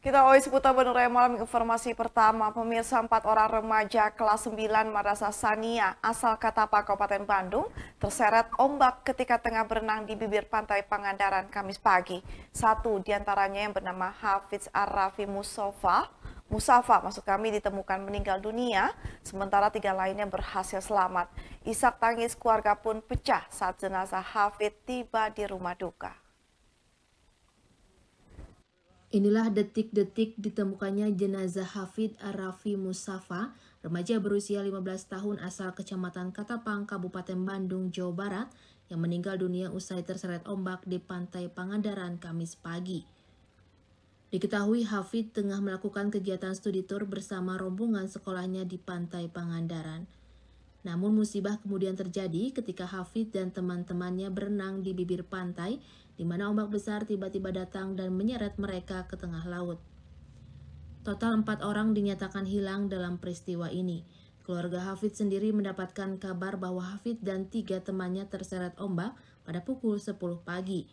Kita awali seputar Bendera Malam informasi pertama, pemirsa empat orang remaja kelas 9 Madrasah Sania asal Katapa Kabupaten Bandung terseret ombak ketika tengah berenang di bibir pantai Pangandaran Kamis pagi. Satu diantaranya yang bernama Hafiz Arafi Musofa, Musafa maksud kami ditemukan meninggal dunia, sementara tiga lainnya berhasil selamat. Isak tangis keluarga pun pecah saat jenazah Hafiz tiba di rumah duka. Inilah detik-detik ditemukannya jenazah Hafid Arafi Musafa, remaja berusia 15 tahun asal Kecamatan Katapang, Kabupaten Bandung, Jawa Barat, yang meninggal dunia usai terseret ombak di pantai Pangandaran Kamis pagi. Diketahui Hafid tengah melakukan kegiatan studi tour bersama rombongan sekolahnya di pantai Pangandaran. Namun musibah kemudian terjadi ketika Hafid dan teman-temannya berenang di bibir pantai di mana ombak besar tiba-tiba datang dan menyeret mereka ke tengah laut. Total empat orang dinyatakan hilang dalam peristiwa ini. Keluarga Hafid sendiri mendapatkan kabar bahwa Hafid dan tiga temannya terseret ombak pada pukul 10 pagi.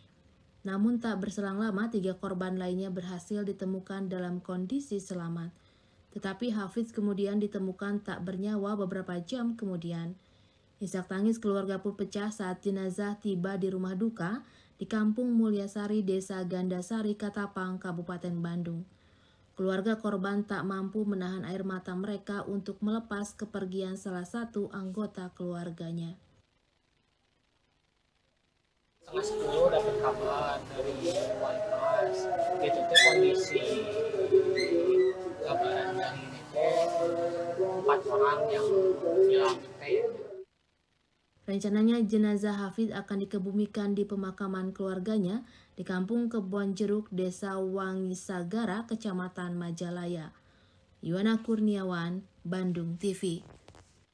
Namun tak berselang lama, tiga korban lainnya berhasil ditemukan dalam kondisi selamat. Tetapi Hafiz kemudian ditemukan tak bernyawa beberapa jam kemudian. Isak tangis keluarga pun pecah saat jenazah tiba di rumah duka di Kampung Mulyasari, Desa Gandasari, Katapang, Kabupaten Bandung. Keluarga korban tak mampu menahan air mata mereka untuk melepas kepergian salah satu anggota keluarganya. Setengah sepuluh dapat kabar dari wali kelas, itu kondisi Gitu. Rencananya jenazah Hafid akan dikebumikan di pemakaman keluarganya di kampung Kebon Jeruk, Desa Wangisagara, Kecamatan Majalaya. Yuana Kurniawan, Bandung TV.